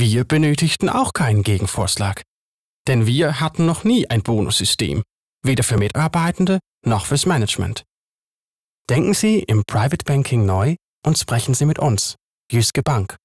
Wir benötigten auch keinen Gegenvorschlag. Denn wir hatten noch nie ein Bonussystem, weder für Mitarbeitende noch fürs Management. Denken Sie im Private Banking neu und sprechen Sie mit uns, Jüske Bank.